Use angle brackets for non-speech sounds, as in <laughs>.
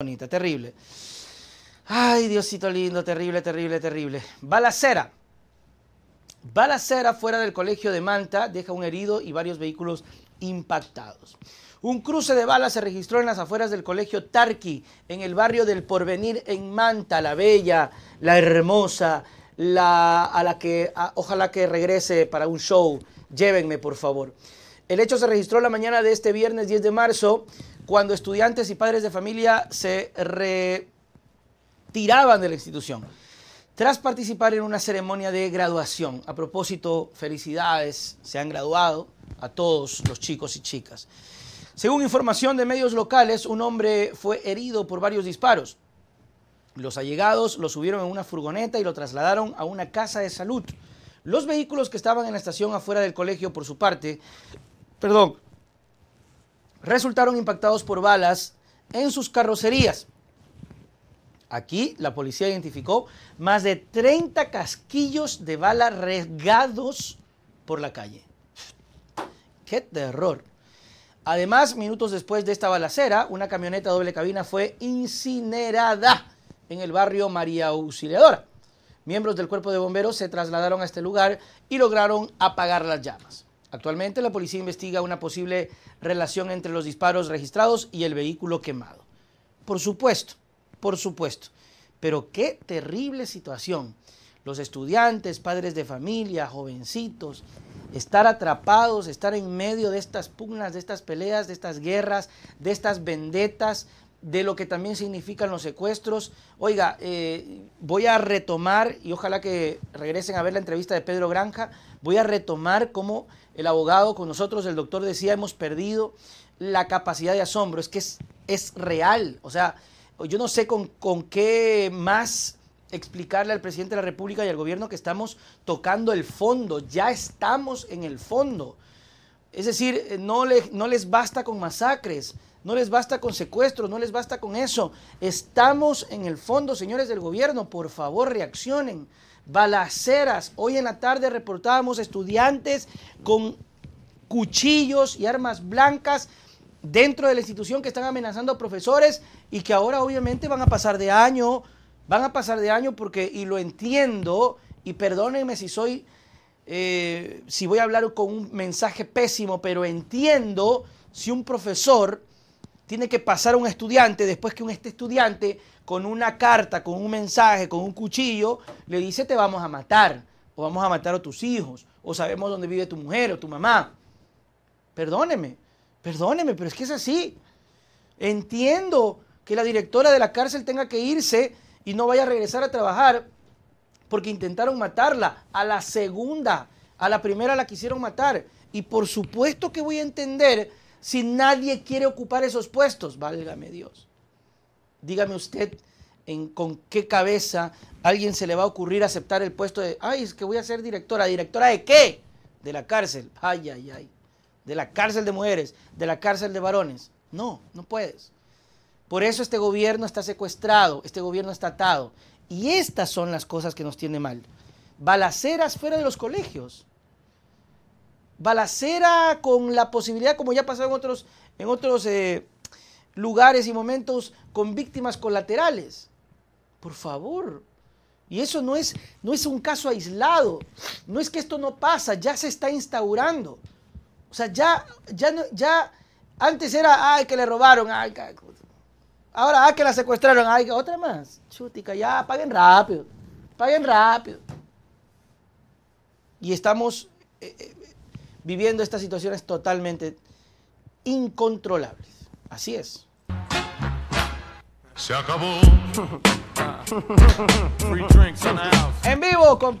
bonita, terrible. Ay, Diosito lindo, terrible, terrible, terrible. Balacera. Balacera fuera del colegio de Manta deja un herido y varios vehículos impactados. Un cruce de balas se registró en las afueras del colegio Tarqui, en el barrio del Porvenir, en Manta, la bella, la hermosa, la, a la que ojalá que regrese para un show. Llévenme, por favor. El hecho se registró la mañana de este viernes 10 de marzo cuando estudiantes y padres de familia se retiraban de la institución. Tras participar en una ceremonia de graduación, a propósito, felicidades, se han graduado a todos los chicos y chicas. Según información de medios locales, un hombre fue herido por varios disparos. Los allegados lo subieron en una furgoneta y lo trasladaron a una casa de salud. Los vehículos que estaban en la estación afuera del colegio, por su parte, perdón, resultaron impactados por balas en sus carrocerías. Aquí la policía identificó más de 30 casquillos de bala regados por la calle. ¡Qué terror! Además, minutos después de esta balacera, una camioneta doble cabina fue incinerada en el barrio María Auxiliadora. Miembros del cuerpo de bomberos se trasladaron a este lugar y lograron apagar las llamas. Actualmente la policía investiga una posible relación entre los disparos registrados y el vehículo quemado. Por supuesto, por supuesto. Pero qué terrible situación. Los estudiantes, padres de familia, jovencitos, estar atrapados, estar en medio de estas pugnas, de estas peleas, de estas guerras, de estas vendetas, de lo que también significan los secuestros. Oiga, eh, voy a retomar, y ojalá que regresen a ver la entrevista de Pedro Granja, voy a retomar cómo el abogado con nosotros, el doctor, decía, hemos perdido la capacidad de asombro, es que es, real, o sea, yo no sé con, qué más explicarle al presidente de la República y al gobierno que estamos tocando el fondo, ya estamos en el fondo. Es decir, eh, no, no les basta con masacres, no les basta con secuestros, no les basta con eso. Estamos en el fondo, señores del gobierno, por favor reaccionen. Balaceras, hoy en la tarde reportábamos estudiantes con cuchillos y armas blancas dentro de la institución que están amenazando a profesores y que ahora obviamente van a pasar de año, van a pasar de año porque, y lo entiendo, y perdónenme si soy, eh, si voy a hablar con un mensaje pésimo, pero entiendo si un profesor tiene que pasar un estudiante después que un, este estudiante con una carta, con un mensaje, con un cuchillo, le dice te vamos a matar, o vamos a matar a tus hijos, o sabemos dónde vive tu mujer o tu mamá. Perdóneme, perdóneme, pero es que es así. Entiendo que la directora de la cárcel tenga que irse y no vaya a regresar a trabajar porque intentaron matarla a la segunda, a la primera la quisieron matar. Y por supuesto que voy a entender si nadie quiere ocupar esos puestos? Válgame Dios. Dígame usted en con qué cabeza alguien se le va a ocurrir aceptar el puesto de, ay, es que voy a ser directora. ¿Directora de qué? De la cárcel. Ay, ay, ay. De la cárcel de mujeres, de la cárcel de varones. No, no puedes. Por eso este gobierno está secuestrado, este gobierno está atado. Y estas son las cosas que nos tiene mal. Balaceras fuera de los colegios balacera con la posibilidad, como ya ha en otros, en otros eh, lugares y momentos, con víctimas colaterales. Por favor. Y eso no es, no es un caso aislado. No es que esto no pasa, ya se está instaurando. O sea, ya, ya, no, ya antes era, ay, que le robaron, ay, ahora, ay, ah, que la secuestraron, ay, otra más. Chutica, ya, paguen rápido, paguen rápido. Y estamos eh, eh, viviendo estas situaciones totalmente incontrolables. Así es. Se acabó. <laughs> en vivo con